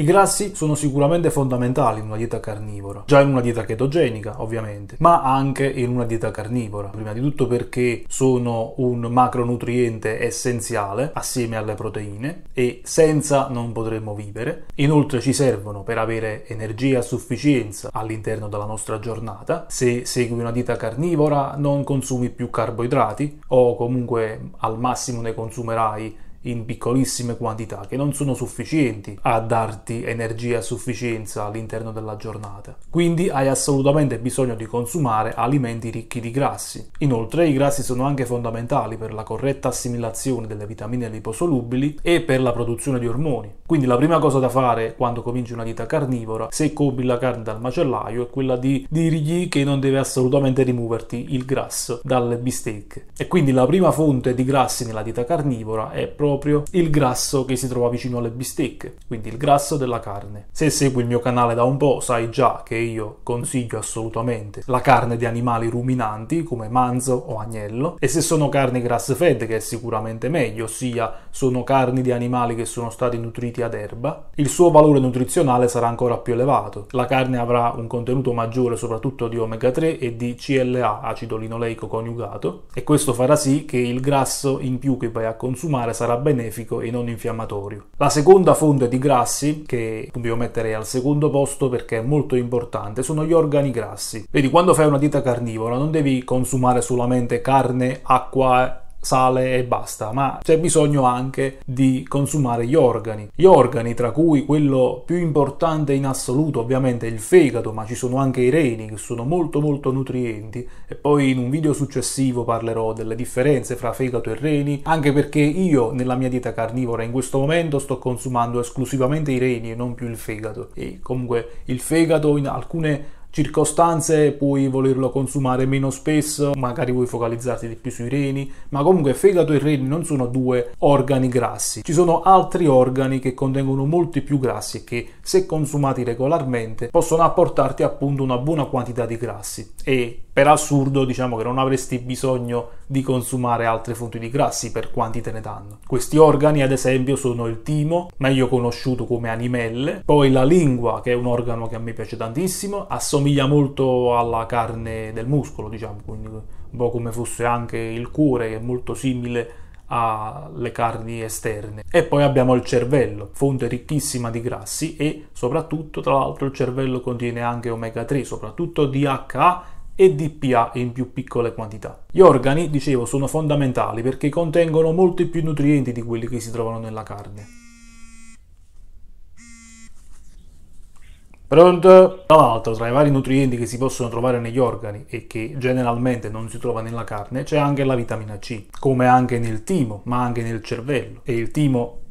I grassi sono sicuramente fondamentali in una dieta carnivora, già in una dieta chetogenica ovviamente, ma anche in una dieta carnivora, prima di tutto perché sono un macronutriente essenziale assieme alle proteine e senza non potremmo vivere. Inoltre ci servono per avere energia a sufficienza all'interno della nostra giornata. Se segui una dieta carnivora non consumi più carboidrati o comunque al massimo ne consumerai in piccolissime quantità che non sono sufficienti a darti energia a sufficienza all'interno della giornata. Quindi hai assolutamente bisogno di consumare alimenti ricchi di grassi. Inoltre i grassi sono anche fondamentali per la corretta assimilazione delle vitamine liposolubili e per la produzione di ormoni. Quindi la prima cosa da fare quando cominci una dieta carnivora, se compri la carne dal macellaio, è quella di dirgli che non deve assolutamente rimuoverti il grasso dalle bistecche. E quindi la prima fonte di grassi nella dieta carnivora è proprio proprio il grasso che si trova vicino alle bistecche, quindi il grasso della carne. Se segui il mio canale da un po' sai già che io consiglio assolutamente la carne di animali ruminanti come manzo o agnello e se sono carni grass fed che è sicuramente meglio, ossia sono carni di animali che sono stati nutriti ad erba, il suo valore nutrizionale sarà ancora più elevato. La carne avrà un contenuto maggiore soprattutto di omega 3 e di CLA, acido linoleico coniugato, e questo farà sì che il grasso in più che vai a consumare sarà benefico e non infiammatorio. La seconda fonte di grassi, che dobbiamo mettere al secondo posto perché è molto importante, sono gli organi grassi. Vedi, quando fai una dieta carnivora non devi consumare solamente carne, acqua sale e basta, ma c'è bisogno anche di consumare gli organi. Gli organi, tra cui quello più importante in assoluto, ovviamente è il fegato, ma ci sono anche i reni che sono molto molto nutrienti e poi in un video successivo parlerò delle differenze fra fegato e reni, anche perché io nella mia dieta carnivora in questo momento sto consumando esclusivamente i reni e non più il fegato. E comunque il fegato in alcune circostanze puoi volerlo consumare meno spesso, magari vuoi focalizzarti di più sui reni, ma comunque fegato e reni non sono due organi grassi, ci sono altri organi che contengono molti più grassi e che se consumati regolarmente possono apportarti appunto una buona quantità di grassi e per assurdo diciamo che non avresti bisogno di consumare altre fonti di grassi per quanti te ne danno. Questi organi ad esempio sono il timo, meglio conosciuto come animelle, poi la lingua che è un organo che a me piace tantissimo, assomiglia molto alla carne del muscolo diciamo, quindi un po' come fosse anche il cuore che è molto simile alle carni esterne. E poi abbiamo il cervello, fonte ricchissima di grassi e soprattutto, tra l'altro, il cervello contiene anche omega 3, soprattutto DHA e di in più piccole quantità. Gli organi, dicevo, sono fondamentali perché contengono molti più nutrienti di quelli che si trovano nella carne. Pronto? Tra l'altro, tra i vari nutrienti che si possono trovare negli organi e che generalmente non si trova nella carne, c'è anche la vitamina C, come anche nel timo, ma anche nel cervello. E il timo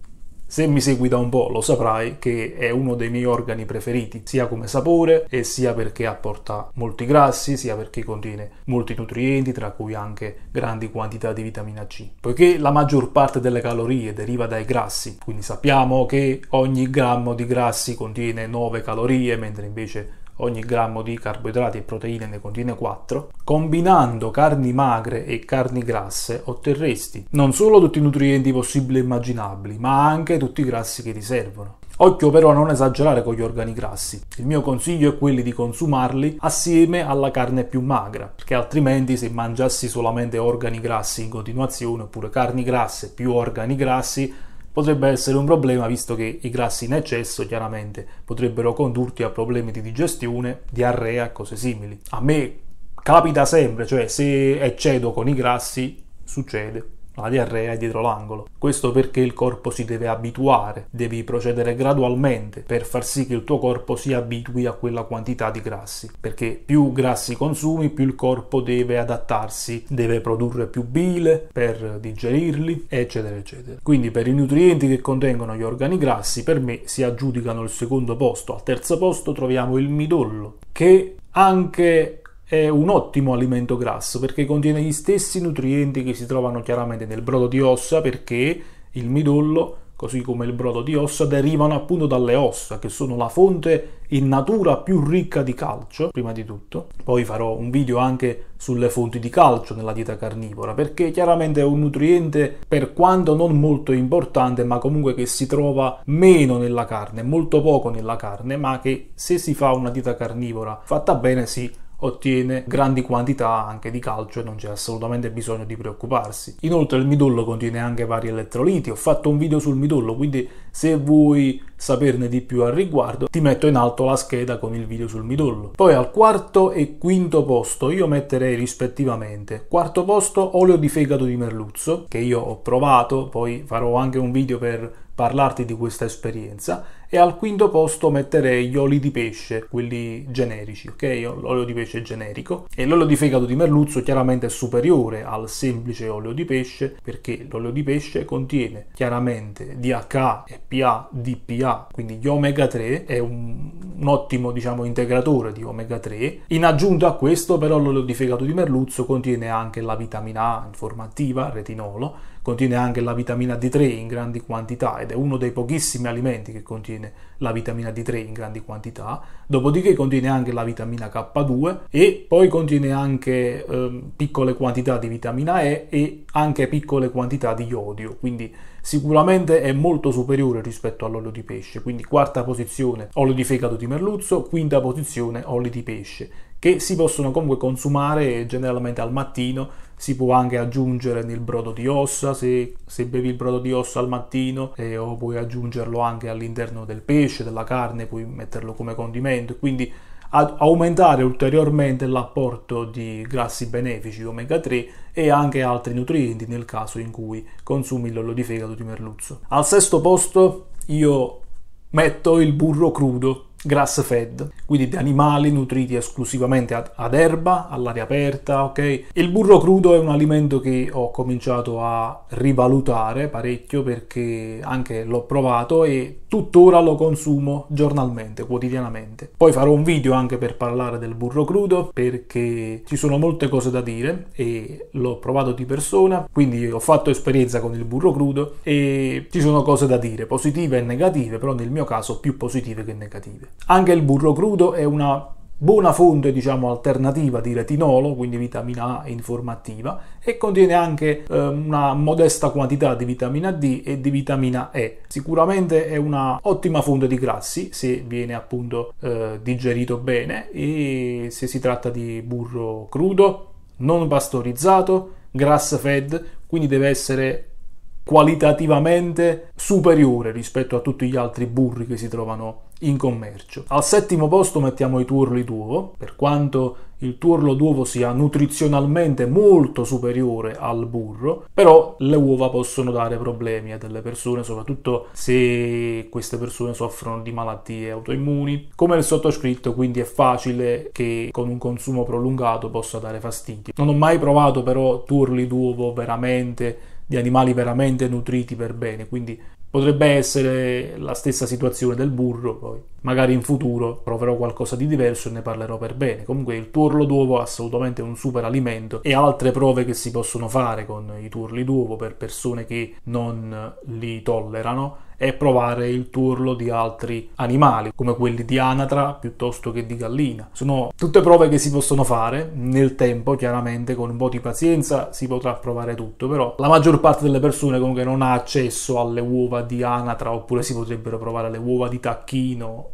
se mi segui da un po' lo saprai che è uno dei miei organi preferiti, sia come sapore e sia perché apporta molti grassi, sia perché contiene molti nutrienti, tra cui anche grandi quantità di vitamina C. Poiché la maggior parte delle calorie deriva dai grassi, quindi sappiamo che ogni grammo di grassi contiene 9 calorie, mentre invece ogni grammo di carboidrati e proteine ne contiene 4, combinando carni magre e carni grasse otterresti non solo tutti i nutrienti possibili e immaginabili, ma anche tutti i grassi che ti servono. Occhio però a non esagerare con gli organi grassi. Il mio consiglio è quello di consumarli assieme alla carne più magra, perché altrimenti se mangiassi solamente organi grassi in continuazione oppure carni grasse più organi grassi potrebbe essere un problema visto che i grassi in eccesso chiaramente potrebbero condurti a problemi di digestione, diarrea e cose simili. A me capita sempre, cioè se eccedo con i grassi succede la diarrea è dietro l'angolo. Questo perché il corpo si deve abituare, devi procedere gradualmente per far sì che il tuo corpo si abitui a quella quantità di grassi, perché più grassi consumi, più il corpo deve adattarsi, deve produrre più bile per digerirli, eccetera, eccetera. Quindi per i nutrienti che contengono gli organi grassi, per me si aggiudicano il secondo posto. Al terzo posto troviamo il midollo, che anche è un ottimo alimento grasso perché contiene gli stessi nutrienti che si trovano chiaramente nel brodo di ossa perché il midollo, così come il brodo di ossa, derivano appunto dalle ossa che sono la fonte in natura più ricca di calcio, prima di tutto. Poi farò un video anche sulle fonti di calcio nella dieta carnivora perché chiaramente è un nutriente per quanto non molto importante ma comunque che si trova meno nella carne, molto poco nella carne, ma che se si fa una dieta carnivora fatta bene si ottiene grandi quantità anche di calcio e non c'è assolutamente bisogno di preoccuparsi. Inoltre il midollo contiene anche vari elettroliti, ho fatto un video sul midollo, quindi se vuoi saperne di più al riguardo ti metto in alto la scheda con il video sul midollo. Poi al quarto e quinto posto io metterei rispettivamente quarto posto olio di fegato di merluzzo che io ho provato, poi farò anche un video per parlarti di questa esperienza e al quinto posto metterei gli oli di pesce, quelli generici, ok? L'olio di pesce generico e l'olio di fegato di merluzzo chiaramente è superiore al semplice olio di pesce perché l'olio di pesce contiene chiaramente DHA e PA, DPA, quindi gli omega 3 è un, un ottimo diciamo integratore di omega 3. In aggiunta a questo però l'olio di fegato di merluzzo contiene anche la vitamina A informativa, retinolo Contiene anche la vitamina D3 in grandi quantità ed è uno dei pochissimi alimenti che contiene la vitamina D3 in grandi quantità. Dopodiché contiene anche la vitamina K2 e poi contiene anche eh, piccole quantità di vitamina E e anche piccole quantità di iodio, quindi sicuramente è molto superiore rispetto all'olio di pesce. Quindi quarta posizione olio di fegato di merluzzo, quinta posizione olio di pesce che si possono comunque consumare generalmente al mattino si può anche aggiungere nel brodo di ossa se, se bevi il brodo di ossa al mattino eh, o puoi aggiungerlo anche all'interno del pesce, della carne, puoi metterlo come condimento, quindi aumentare ulteriormente l'apporto di grassi benefici omega 3 e anche altri nutrienti nel caso in cui consumi l'olio di fegato di merluzzo. Al sesto posto io metto il burro crudo grass fed, quindi di animali nutriti esclusivamente ad, ad erba, all'aria aperta, ok? Il burro crudo è un alimento che ho cominciato a rivalutare parecchio perché anche l'ho provato e tuttora lo consumo giornalmente, quotidianamente. Poi farò un video anche per parlare del burro crudo perché ci sono molte cose da dire e l'ho provato di persona, quindi ho fatto esperienza con il burro crudo e ci sono cose da dire, positive e negative, però nel mio caso più positive che negative. Anche il burro crudo è una buona fonte diciamo alternativa di retinolo quindi vitamina A informativa e contiene anche eh, una modesta quantità di vitamina D e di vitamina E sicuramente è una ottima fonte di grassi se viene appunto eh, digerito bene e se si tratta di burro crudo non pastorizzato grass fed quindi deve essere qualitativamente superiore rispetto a tutti gli altri burri che si trovano in commercio. Al settimo posto mettiamo i tuorli d'uovo, per quanto il tuorlo d'uovo sia nutrizionalmente molto superiore al burro, però le uova possono dare problemi a delle persone, soprattutto se queste persone soffrono di malattie autoimmuni. Come il sottoscritto, quindi è facile che con un consumo prolungato possa dare fastidio. Non ho mai provato però tuorli d'uovo veramente di animali veramente nutriti per bene, quindi Potrebbe essere la stessa situazione del burro, poi magari in futuro proverò qualcosa di diverso e ne parlerò per bene. Comunque il tuorlo d'uovo è assolutamente un super alimento e altre prove che si possono fare con i tuorli d'uovo per persone che non li tollerano e provare il turlo di altri animali, come quelli di anatra piuttosto che di gallina. Sono tutte prove che si possono fare nel tempo, chiaramente con un po' di pazienza si potrà provare tutto, però la maggior parte delle persone comunque non ha accesso alle uova di anatra oppure si potrebbero provare le uova di tacchino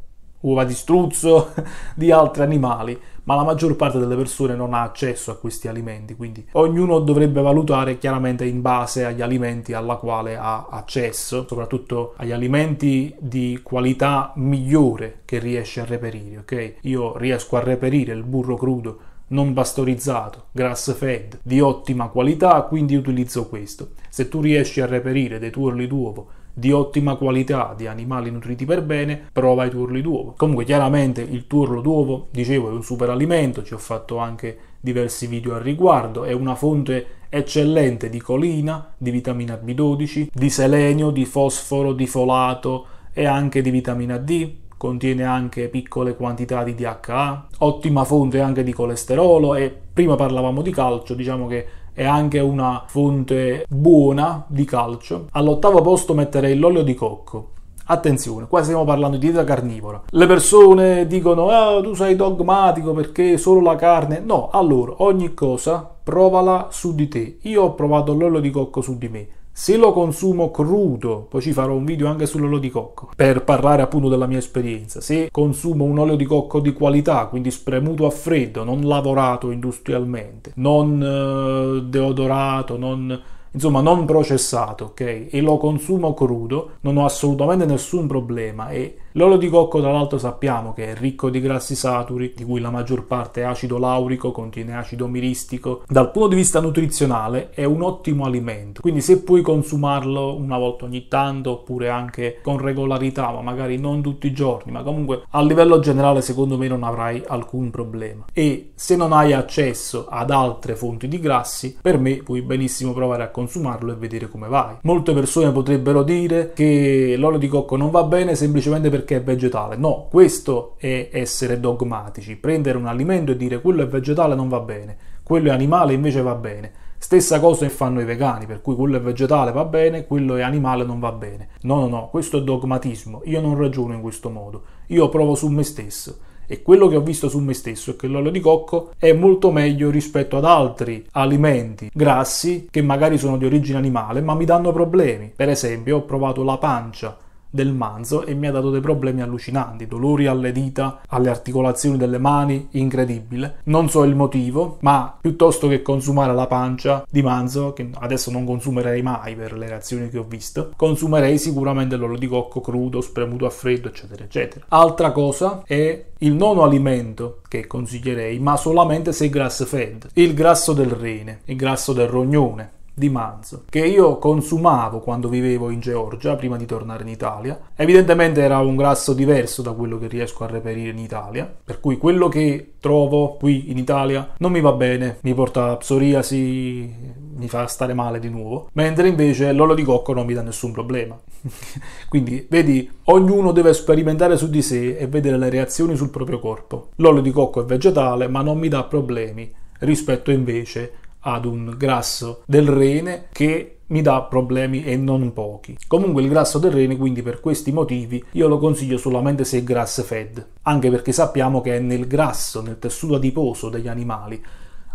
uova di struzzo, di altri animali, ma la maggior parte delle persone non ha accesso a questi alimenti, quindi ognuno dovrebbe valutare chiaramente in base agli alimenti alla quale ha accesso, soprattutto agli alimenti di qualità migliore che riesce a reperire, ok? Io riesco a reperire il burro crudo non pastorizzato, grass fed, di ottima qualità, quindi utilizzo questo. Se tu riesci a reperire dei tuorli d'uovo di ottima qualità, di animali nutriti per bene, prova i turli d'uovo. Comunque chiaramente il turlo d'uovo, dicevo, è un super alimento, ci ho fatto anche diversi video al riguardo, è una fonte eccellente di colina, di vitamina B12, di selenio, di fosforo, di folato e anche di vitamina D, contiene anche piccole quantità di DHA, ottima fonte anche di colesterolo e prima parlavamo di calcio, diciamo che è anche una fonte buona di calcio. All'ottavo posto metterei l'olio di cocco. Attenzione, qua stiamo parlando di dieta carnivora. Le persone dicono ah, tu sei dogmatico perché solo la carne. No, allora ogni cosa provala su di te. Io ho provato l'olio di cocco su di me se lo consumo crudo, poi ci farò un video anche sull'olio di cocco per parlare appunto della mia esperienza. Se consumo un olio di cocco di qualità, quindi spremuto a freddo, non lavorato industrialmente, non eh, deodorato, non insomma non processato, ok? E lo consumo crudo, non ho assolutamente nessun problema e L'olio di cocco tra l'altro sappiamo che è ricco di grassi saturi, di cui la maggior parte è acido laurico, contiene acido miristico. Dal punto di vista nutrizionale è un ottimo alimento, quindi se puoi consumarlo una volta ogni tanto oppure anche con regolarità, ma magari non tutti i giorni, ma comunque a livello generale secondo me non avrai alcun problema. E se non hai accesso ad altre fonti di grassi, per me puoi benissimo provare a consumarlo e vedere come vai. Molte persone potrebbero dire che l'olio di cocco non va bene semplicemente perché perché è vegetale. No, questo è essere dogmatici, prendere un alimento e dire quello è vegetale non va bene, quello è animale invece va bene. Stessa cosa che fanno i vegani, per cui quello è vegetale va bene, quello è animale non va bene. No, no, no, questo è dogmatismo, io non ragiono in questo modo, io provo su me stesso e quello che ho visto su me stesso è che l'olio di cocco è molto meglio rispetto ad altri alimenti grassi che magari sono di origine animale ma mi danno problemi. Per esempio ho provato la pancia del manzo e mi ha dato dei problemi allucinanti, dolori alle dita, alle articolazioni delle mani, incredibile. Non so il motivo, ma piuttosto che consumare la pancia di manzo, che adesso non consumerei mai per le reazioni che ho visto, consumerei sicuramente l'olio di cocco crudo, spremuto a freddo, eccetera, eccetera. Altra cosa è il nono alimento che consiglierei, ma solamente se grass fed, il grasso del rene, il grasso del rognone di manzo, che io consumavo quando vivevo in Georgia prima di tornare in Italia. Evidentemente era un grasso diverso da quello che riesco a reperire in Italia, per cui quello che trovo qui in Italia non mi va bene, mi porta psoriasi, mi fa stare male di nuovo, mentre invece l'olio di cocco non mi dà nessun problema. Quindi, vedi, ognuno deve sperimentare su di sé e vedere le reazioni sul proprio corpo. L'olio di cocco è vegetale, ma non mi dà problemi rispetto invece ad un grasso del rene che mi dà problemi e non pochi. Comunque il grasso del rene, quindi per questi motivi, io lo consiglio solamente se è grass fed, anche perché sappiamo che è nel grasso, nel tessuto adiposo degli animali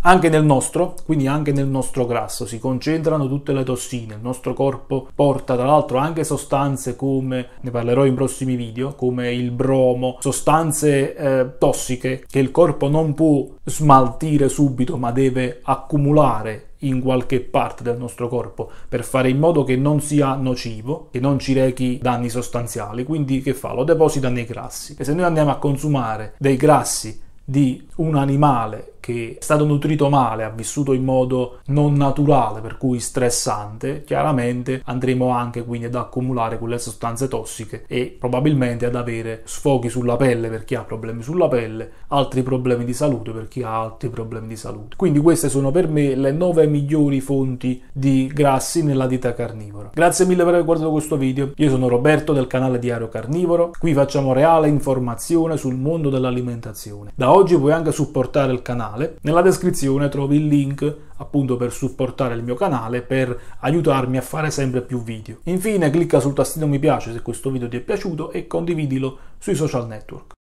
anche nel nostro, quindi anche nel nostro grasso, si concentrano tutte le tossine. Il nostro corpo porta tra l'altro anche sostanze come, ne parlerò in prossimi video, come il bromo, sostanze eh, tossiche che il corpo non può smaltire subito ma deve accumulare in qualche parte del nostro corpo per fare in modo che non sia nocivo, che non ci rechi danni sostanziali. Quindi che fa? Lo deposita nei grassi. E se noi andiamo a consumare dei grassi di un animale che è stato nutrito male, ha vissuto in modo non naturale, per cui stressante, chiaramente andremo anche quindi ad accumulare quelle sostanze tossiche e probabilmente ad avere sfoghi sulla pelle per chi ha problemi sulla pelle, altri problemi di salute per chi ha altri problemi di salute. Quindi queste sono per me le 9 migliori fonti di grassi nella dieta carnivora. Grazie mille per aver guardato questo video, io sono Roberto del canale Diario Carnivoro, qui facciamo reale informazione sul mondo dell'alimentazione. Da oggi puoi anche supportare il canale canale. Nella descrizione trovi il link appunto per supportare il mio canale, per aiutarmi a fare sempre più video. Infine clicca sul tastino mi piace se questo video ti è piaciuto e condividilo sui social network.